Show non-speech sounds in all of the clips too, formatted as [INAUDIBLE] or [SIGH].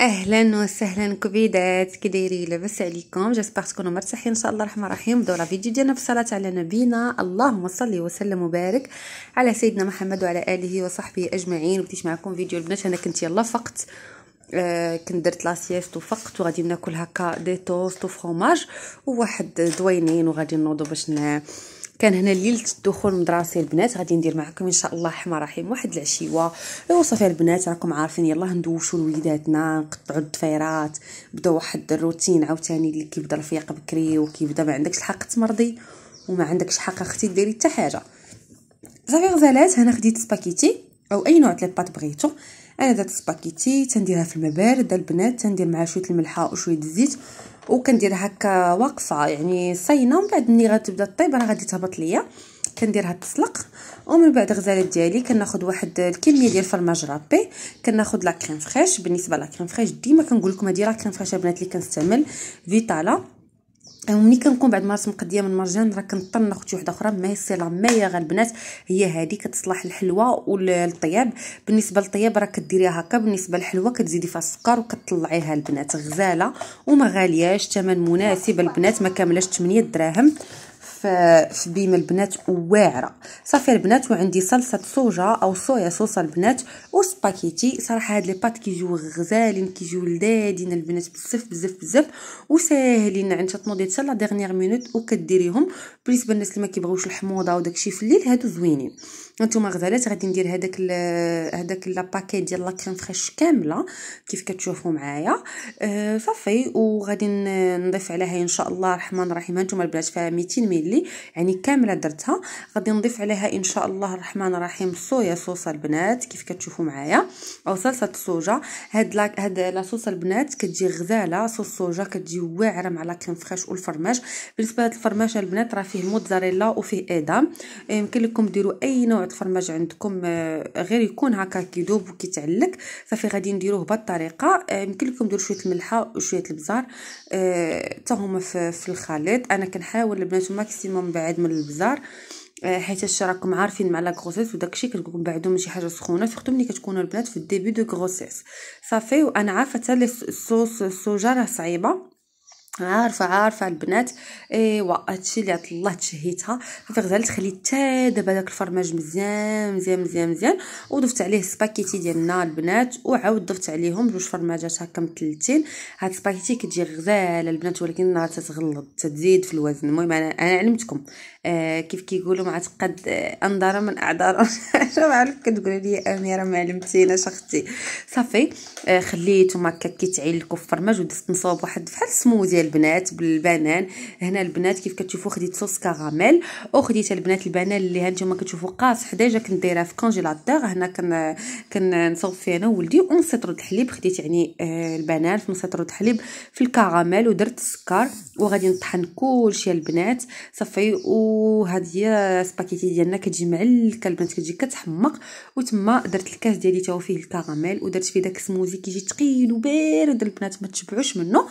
اهلا وسهلا كبيدات كي دايرين لاباس عليكم جيسبر تكونوا مرتاحين ان شاء الله الرحمن الرحيم نبداو لا فيديو ديالنا الصلاه على نبينا اللهم صل وسلم وبارك على سيدنا محمد وعلى اله وصحبه اجمعين بديت معكم فيديو البنات انا كنت يلا فقت آه كنت درت لاسيست وفقت وغادي ناكل هكا دي توست وفرماج وواحد دوينين وغادي نوضو باش كان هنا ليله الدخول المدرسي البنات غادي ندير معكم ان شاء الله حما رحيم واحد العشيوه ايوا صافي البنات راكم عارفين يلاه ندوشوا لوليداتنا نقطعوا الضفيرات بدا واحد الروتين عاوتاني اللي كيبدا الفياق بكري وكيبدا ما عندكش الحق تمرضي وما عندكش حق اختي ديري حتى حاجه صافي غزالات هنا خديت سباكيتي او اي نوع تاع بغيتو انا درت سباكيتي تنديرها في المبارد البنات تندير معها شويه الملحه وشويه الزيت وكندير هكا واقفه يعني صاينه ومن بعد ملي غتبدا طيب راه غادي تهبط ليا كنديرها تسلق ومن بعد غزاله ديالي كناخذ واحد الكميه ديال الفرماج رابي كناخذ لا كريم فريش بالنسبه لا كريم فريش ديما كنقول لكم هذه لا كريم فريش البنات اللي كنستعمل فيتالا وملي كنكون بعد ما رسم مقديه من المرجان راه كنضطر ناخذ شي وحده اخرى ما لا ما هي البنات هي هذه كتصلح الحلوه والطياب بالنسبه للطياب راه كديريها هكا بالنسبه للحلوه كتزيدي فيها السكر وكتطلعيها البنات غزاله وما غالياش ثمن مناسب البنات ما كاملاش 8 دراهم في في بيم البنات واعره صافي البنات وعندي صلصه صوجا او صويا صوص البنات وسباكيتي صراحه هاد لي بات كيجيو غزالين كيجيو لذادين البنات بزاف بزاف بزاف وساهلين عند تنوضي حتى لا ديرنيير مينوت وكديريهم بالنسبه للناس اللي ما كيبغيوش الحموضه وداكشي في الليل هادو زوينين نتوما غزالات غادي ندير هذاك هذاك لاباكي ديال لاكريم فريش كامله كيف كتشوفوا معايا أه صافي وغادي نضيف عليها ان شاء الله الرحمن الرحيم هانتوما البنات فيها 200 ملي يعني كامله درتها غادي نضيف عليها ان شاء الله الرحمن الرحيم صويا صوصه البنات كيف كتشوفوا معايا او صلصه الصوجه هاد لاك هاد لا صوصه البنات كتجي غزاله صوص الصوجه كتجي واعره مع لاكريم فريش والفرماج بالنسبه لهاد الفرماج البنات راه فيه موتزاريلا وفيه ايدام يمكن لكم ديروا اي نوع نوع الفرماج عندكم آه، غير يكون هكا كيدوب وكيتعلك صافي غادي نديروه بهذه الطريقه آه، يمكن لكم ديروا شويه الملحه وشويه البزار آه، حتى هما في الخليط انا كنحاول البنات ماكسيموم بعد من البزار حيت راكم عارفين مع لا غروسيس وداكشي كتكون بعدو من شي حاجه سخونه سورتو ملي كتكونوا البنات في الديبي دو غروسيس صافي وانا عارفه حتى صوص السوجه راه صعيبه عارفه عارفه البنات ايوا هادشي اللي الله تشهيتها صافي غزالت تا دابا داك الفرماج مزيان مزيان مزيان مزيان وضفت عليه سباكيتي ديالنا البنات وعاود ضفت عليهم جوج فرماجات هكا متلتين هاد سباكيتي كتجي غزاله البنات ولكن تتغلط تزيد في الوزن المهم انا, أنا علمتكم آه، كيف كيقولوا مع تقد آه، انظار من اعذار انا [LAUGHS] ما عرفت كتقولوا لي اميره آه، ما علمتينا شختي صافي خليتهم هكا كيتعلكوا في الفرماج ودزت نصوب واحد بحال سمو ديال البنات بالبنان هنا البنات كيف كتشوفوا خديت صوص كراميل وخديت البنات البنان اللي هانتوما كتشوفوا قاص ديجا كنديرها في كونجيلاتور هنا كنصوب فيه انا وولدي ونص الحليب خديت يعني البنان في نص الحليب في الكراميل ودرت السكر وغادي نطحن كلشي البنات صافي و وهاد هي سباكيتي ديالنا كتجي معلكه البنات كتجي كتحمق وتما درت الكاس ديالي تاو فيه الكراميل ودرت فيه داك السموزي كيجي ثقيل وبارد البنات ما تشبعوش منه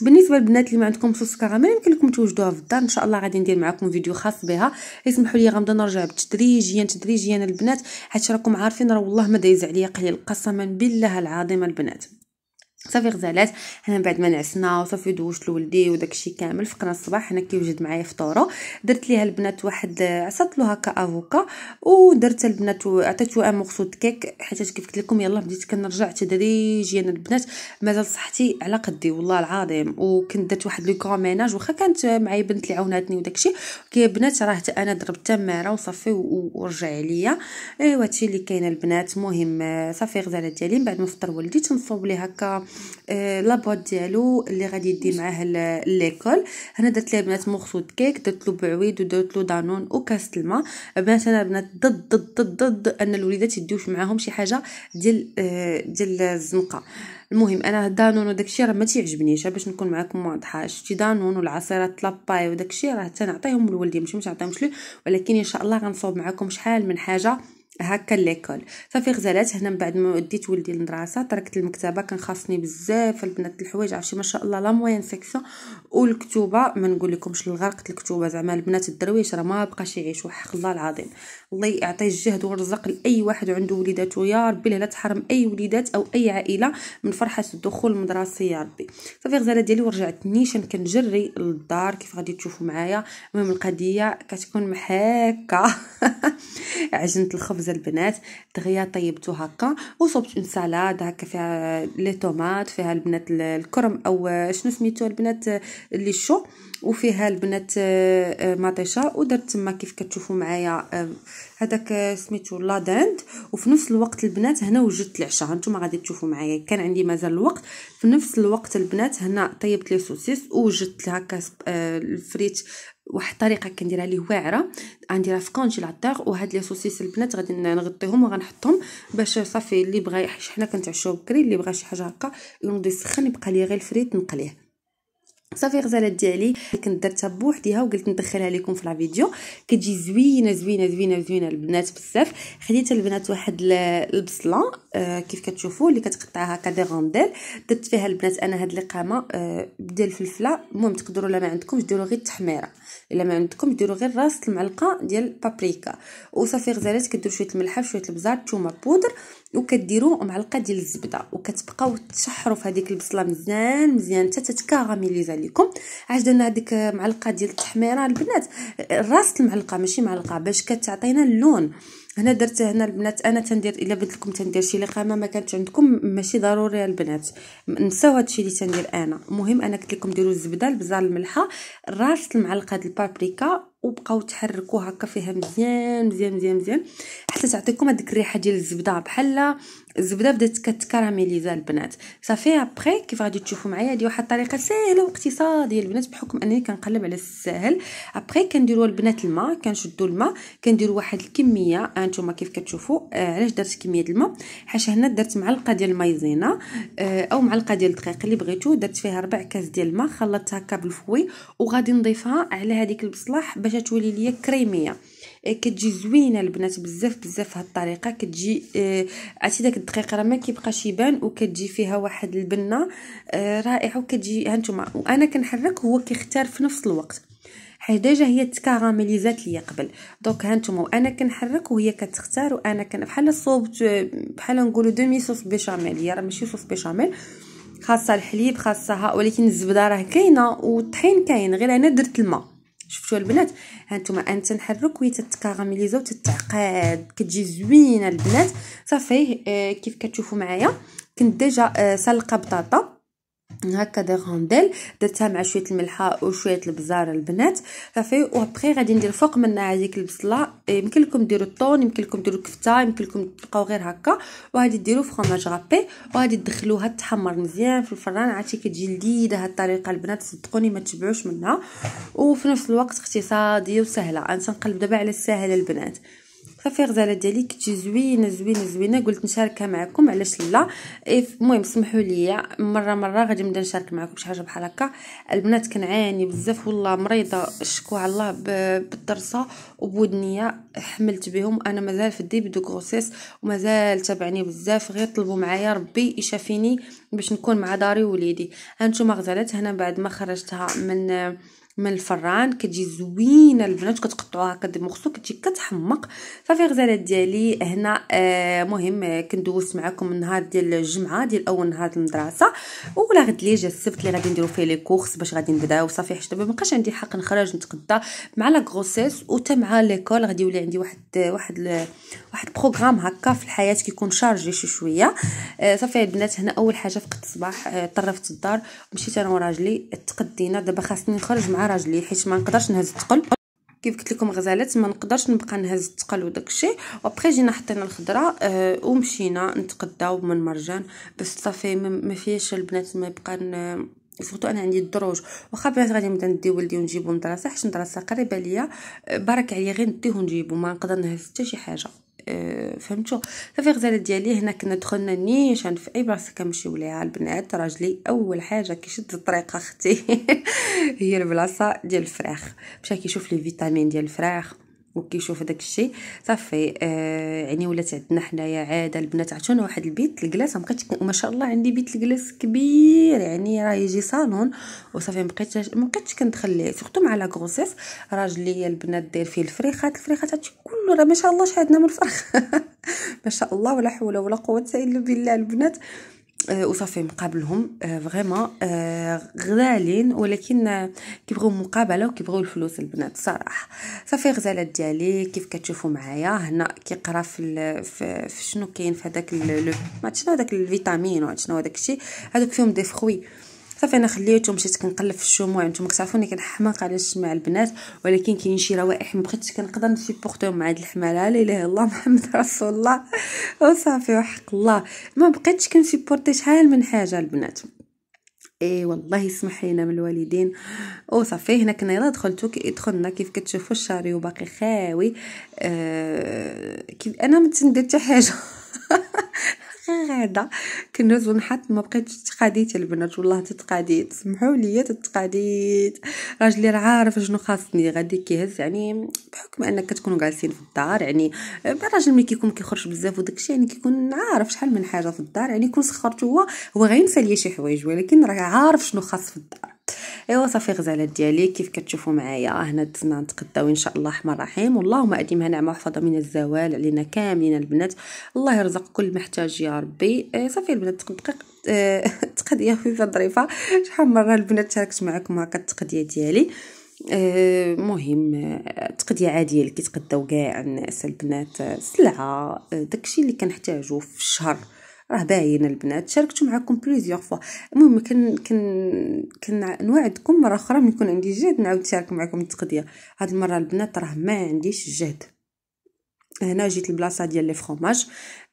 بالنسبه للبنات اللي ما عندكم صوص كراميل يمكن لكم توجدوها في الدار ان شاء الله غادي ندير معكم فيديو خاص بها اسمحوا لي غنبدا نرجع تدريجيا تدريجيا البنات حيت راكم عارفين راه والله ما دايز عليا قليل قسما بالله العظيم البنات صافي غزالات حنا من بعد ما نعسنا وصافي دوشت لولدي وداكشي كامل فقنا الصباح حنا كيوجد معايا فطورو درت ليها البنات واحد عصات له هكا افوكا ودرت البنات عطيتو ان مقصود كيك حيت كيف قلت لكم يلا بديت كنرجع تدريجيا البنات مازال صحتي على قدي والله العظيم وكنت درت واحد لو كوميناج ميناج واخا كانت معايا بنت اللي عاوناتني وداكشي كي بنات راه انا دربت تماره وصافي ورجع عليا ايوا هادشي اللي كاين البنات مهم صافي غزالات ديالي من بعد ما فطر ولدي تنصوب ليه هكا آه، لابواط ديالو اللي غادي يدي معاه ليكول هنا درت ليه بنات مخصوط كيك درت له بعويد ودرت له دانون وكاس الماء بنات انا بنات ضد ضد ضد ضد ان الوليدات يديوش معاهم شي حاجه ديال آه، ديال الزنقه المهم انا دانون وداكشي راه ما تيعجبنيش باش نكون معاكم واضحه شتي دانون والعصيرات لاباي وداكشي راه تنعطيهم لولدي ماشي ما تعطيهمش ليه ولكن ان شاء الله غنصوب معاكم شحال من حاجه هكا ليكول صافي غزالات هنا من بعد ما وديت ولدي للمدرسه تركت المكتبه كان خاصني بزاف البنات الحوايج عرفتي ما شاء الله لا موين سيكسيون والكتوبه ما نقول لكمش الغرقت الكتوبه زعما البنات الدرويش راه ما بقاش يعيشوا حق الله العظيم الله يعطي الجهد والرزق لاي واحد عنده وليداته يا ربي لا تحرم اي وليدات او اي عائله من فرحه الدخول المدرسي يا ربي صافي غزاله ديالي ورجعت نيشان كنجري للدار كيف غادي تشوفوا معايا المهم القضيه كتكون محاكه [LAUGHS] عجنت الخبز البنات دغيا طيبته هكا وصبت اون سالاد هكا فيها لي طوماط فيها البنات الكرم او شنو سميتو البنات اللي شو وفيها البنات آه، آه، مطيشه ودرت تما كيف كتشوفوا معايا آه، هذاك سميتو لاداند وفي نفس الوقت البنات هنا وجدت العشاء هانتوما غادي تشوفوا معايا كان عندي مازال الوقت في نفس الوقت البنات هنا طيبت لي سوسيس ووجدت هكا الفريت واحد الطريقه كنديرها ليه واعره غنديرها في كونجيلاتور وهاد لي سوسيس البنات غادي نغطيهم وغنحطهم باش صافي اللي بغى حنا كنتعشاو بكري اللي بغى شي حاجه هكا ينوض يسخن يبقى لي غير الفريت نقليه صافي غزالات ديالي كنت درتها بوحديها وقلت ندخلها لكم في لا فيديو كتجي زوينه زوينه زوينه زوينه البنات بزاف خديت البنات واحد البصله آه كيف كتشوفوا اللي كتقطعها هكا دي غونديل درت فيها البنات انا هاد الاقامه آه ديال الفلفله المهم تقدروا لا ما عندكمش ديروا غير التحميره الا ما عندكم ديروا غير راس المعلقه ديال بابريكا وصافي غزالات كديروا شويه الملح شويه البزار ثومه بودر وكديروا معلقه ديال الزبده وكتبقاو تشحروا في هذيك البصله مزيان مزيان حتى تتكاغاميليز عليكم عاد درنا هذيك معلقه ديال التحميره البنات راس المعلقه ماشي معلقه باش كتعطينا اللون هنا درت هنا البنات انا تندير الا بنت لكم تندير شي لقامه ما كانت عندكم ماشي ضروري البنات نساو هادشي اللي تندير انا المهم انا قلت لكم ديروا الزبده البزار الملحه راس المعلقه ديال البابريكا وبقاو تحركوا هكا فيها مزيان مزيان مزيان مزيان حتى تعطيكم هذيك الريحه ديال الزبده بحال الزبده بدات كتكراميليزا البنات صافي ابري كيف غادي تشوفوا معايا هذه واحد الطريقه سهله واقتصاديه البنات بحكم انني كنقلب على السهل ابري كنديروا البنات الماء كنشدوا الماء كنديروا واحد الكميه انتما آه، كيف كتشوفوا آه، علاش درت كميه الماء حاش هنا درت معلقه ديال المايزينا آه، او معلقه ديال الدقيق اللي بغيتو درت فيها ربع كاس ديال الماء خلطتها هكا بالفوي وغادي نضيفها على هذيك البصلاح باش تولي ليا كريميه إيه، كتجي زوينه البنات بزاف بزاف هاد الطريقه كتجي عرفتي إيه، داك الدقيق راه ما كيبقاش يبان وكتجي فيها واحد البنه إيه، رائعه وكتجي هانتوما وانا كنحرك هو كيختار في نفس الوقت ديجا هي تكاراميليزات ليا قبل دونك هانتوما وانا كنحرك وهي كتختار وانا كن بحال صوبت بحال نقولوا دومي صوص بيشاميل هي راه ماشي صوص بيشاميل خاصه الحليب خاصها ولكن الزبده راه كاينه والطحين كاين غير انا درت الماء شفتوا البنات هانتوما انا تنحرك وهي تتكاراميليزا وتتعقد كتجي زوينه البنات صافي آه، كيف كتشوفوا معايا كنت ديجا آه، سلقه بطاطا هكا دي غونديل درتها مع شويه الملحه وشويه البزار البنات صافي وابخي غادي ندير فوق منها هذيك البصله إيه، يمكن لكم ديروا الطون يمكن لكم ديروا كفته يمكن لكم تبقاو غير هكا وغادي ديروا فرماج غابي وغادي تدخلوها تحمر مزيان في الفران عرفتي كتجي لذيذه هاد الطريقه البنات صدقوني ما تشبعوش منها وفي نفس الوقت اقتصاديه وسهله انا تنقلب دابا على الساهله البنات صافي غزاله ديالي كتجي زوينه زوينه زوينه قلت نشاركها معكم علاش لا المهم سمحوا لي مره مره غادي نبدا نشارك معكم شي حاجه بحال هكا البنات كنعاني بزاف والله مريضه شكوى على الله بالضرسه وبودنيه حملت بهم انا مازال في الديب دو غروسيس ومازال تابعني بزاف غير طلبوا معايا ربي يشافيني باش نكون مع داري ووليدي هانتوما غزالات هنا بعد ما خرجتها من من الفران كتجي زوينه البنات كتقطعوها هكا مخصو كتجي كتحمق صافي غزالات ديالي هنا آه مهم آه، كندوز معكم النهار ديال الجمعه ديال اول نهار المدرسه ولا غد لي جا السبت اللي غادي نديرو فيه لي كورس باش غادي نبداو صافي حيت دابا مابقاش عندي حق نخرج نتقدى مع لا غروسيس وتا مع ليكول غادي يولي عندي واحد واحد واحد بروغرام هكا في الحياه كيكون شارجي شي شويه آه صافي البنات هنا اول حاجه فقت الصباح آه، طرفت الدار مشيت انا وراجلي تقدينا دابا خاصني نخرج مع راجلي حيت ما نقدرش نهز الثقل كيف قلت لكم غزالات ما نقدرش نبقى نهز الثقل وداك الشيء وبخي جينا حطينا الخضره أه ومشينا نتقداو من مرجان بس صافي ما فيهش البنات ما يبقى سورتو انا عندي الدروج واخا بنات غادي نبدا ندي ولدي ونجيبو من المدرسه حيت المدرسه قريبه ليا آه، برك عليا غير نديه ونجيبو ما نقدر نهز حتى شي حاجه آه، فهمتوا غزاله ديالي هنا كنا دخلنا نيشان في اي بلاصه كنمشيو ليها البنات راجلي اول حاجه كيشد الطريق اختي [LAUGHS] هي البلاصه ديال الفراخ مشى كيشوف لي فيتامين ديال الفراخ وكيشوف داك الشيء صافي آه يعني ولات عندنا حنايا عاده البنات عطونا واحد البيت الكلاس بقيت ما شاء الله عندي بيت الكلاس كبير يعني راه يجي صالون وصافي ما بقيتش ما بقيتش كندخل ليه سورتو مع لا غروسيس راجلي البنات داير فيه الفريخات الفريخات هادشي كله راه ما شاء الله شحال عندنا من الفرخ [LAUGHS] ما شاء الله ولا حول ولا قوه الا بالله البنات آه، وصافي مقابلهم آه، فريمون آه، غزالين ولكن كيبغيو مقابله وكيبغيو الفلوس البنات صراحه صافي غزالات ديالي كيف كتشوفوا معايا هنا كيقرا في, في, في شنو كاين في هذاك ما شنو هذاك الفيتامين وشنو هذاك الشيء هذوك فيهم دي فروي صافي انا خليته مشيت كنقلب في الشموع نتوما كتعرفوني كنحماق على الشمع البنات ولكن كاين شي روائح ما بقيتش كنقدر نسيبورتو مع هاد الحماله لا اله الا الله [LAUGHS] محمد رسول الله وصافي وحق الله ما بقيتش كنسيبورتي شحال من حاجه البنات اي والله يسمح لينا من الوالدين وصافي هنا كنا يلا دخلتو دخلنا كيف كتشوفوا الشاري وباقي خاوي أه كيف انا ما تندير حتى حاجه [LAUGHS] غادا كنوز ونحط ما بقيتش تقاديت البنات والله تتقاديت سمحوا لي تتقاديت راجلي راه عارف شنو خاصني غادي كيهز يعني بحكم انك كتكونوا جالسين في الدار يعني الراجل ملي كيكون كيخرج بزاف وداكشي يعني كيكون عارف شحال من حاجه في الدار يعني كون سخرت هو هو غينسى ليا شي حوايج ولكن راه عارف شنو خاص في الدار ايوا صافي غزالات ديالي كيف كتشوفوا معايا هنا دزنا نتقداو ان شاء الله الرحمن الرحيم اللهم اديمها نعمه وحفظه من الزوال علينا كاملين البنات الله يرزق كل محتاج يا ربي إيه، صافي البنات دقيق تقديه خفيفه [LAUGHS] ظريفه شحال مره البنات شاركت معكم هكا التقديه ديالي إيه، مهم تقدية عادية اللي كيتقداو كاع الناس البنات سلعة داكشي اللي كنحتاجو في الشهر راه باين البنات شاركت معكم بليزيوغ فوا المهم كن كن كنوعدكم مره اخرى من يكون عندي جهد نعاود نشارك معكم التقديه هاد المره البنات راه ما عنديش جهد هنا جيت البلاصه ديال لي فروماج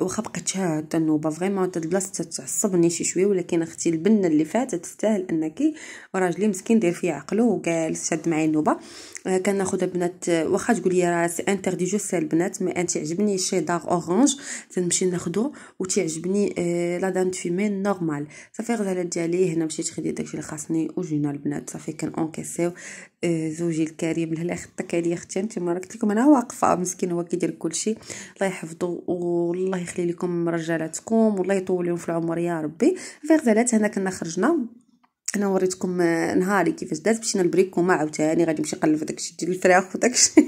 واخا بقيت حتى النوبه فريمون هاد البلاصه تعصبني شي شويه ولكن اختي البنه اللي فاتت تستاهل انك وراجلي مسكين داير فيه عقلو وجالس شاد معايا النوبه Euh, ناخد البنات آه، واخا تقولي راه سي انتردي جو سي البنات مي ان تعجبني شي دار اورانج تنمشي ناخذو وتعجبني لا دام فيمي نورمال صافي غزاله ديالي هنا مشيت خديت داكشي اللي خاصني وجينا البنات صافي اونكيسيو زوجي الكريم لهلا خطك عليا اختي انت ما قلت لكم انا واقفه مسكين هو كيدير كلشي الله يحفظه والله يخلي لكم رجالاتكم والله يطول لهم في العمر يا ربي صافي غزالات هنا كنا خرجنا انا وريتكم آه، نهاري كيفاش دازت مشينا لبريكو ما عاوتاني غادي نمشي نقلب داكشي ديال الفراخ وداكشي [LAUGHS]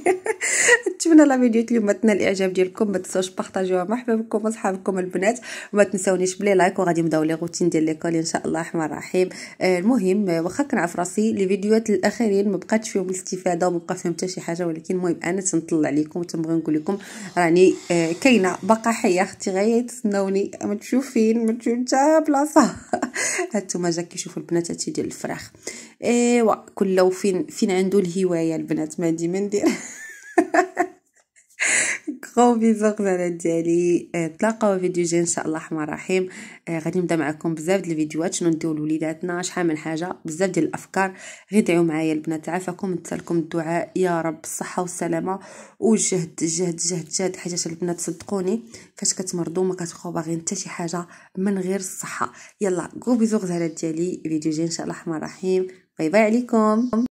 نتمنى لا فيديو اليوم تنال الاعجاب ديالكم ما تنساوش بارطاجيوها مع حبابكم وصحابكم البنات وما تنساونيش بلي لايك وغادي نبداو لي روتين ديال ليكول ان شاء الله الرحمن الرحيم آه، المهم آه، واخا كنعرف راسي لي فيديوهات الاخرين ما بقاتش فيهم الاستفاده وما بقى فيهم حتى شي حاجه ولكن المهم انا تنطلع عليكم وتنبغي نقول لكم راني كاينه باقا حيه اختي غير تسناوني ما تشوفين ما تشوف حتى بلاصه [LAUGHS] هانتوما جا كيشوفوا البنات كوتي ديال الفراخ ايوا كل فين فين عنده الهوايه البنات ما ديما ندير [LAUGHS] مرحبا بكم القناه ديالي نتلاقاو آه، فيديو جاي ان شاء الله الرحمن الرحيم آه، غادي نبدا معكم بزاف ديال الفيديوهات شنو نديو لوليداتنا شحال من حاجه بزاف ديال الافكار غير دعوا معايا البنات عافاكم نتسالكم الدعاء يا رب الصحه والسلامه والجهد الجهد الجهد الجهد حيت البنات صدقوني فاش كتمرضوا ما كتبقاو باغيين حتى شي حاجه من غير الصحه يلا كو بيزو غزالات ديالي فيديو جاي ان شاء الله الرحمن الرحيم باي باي عليكم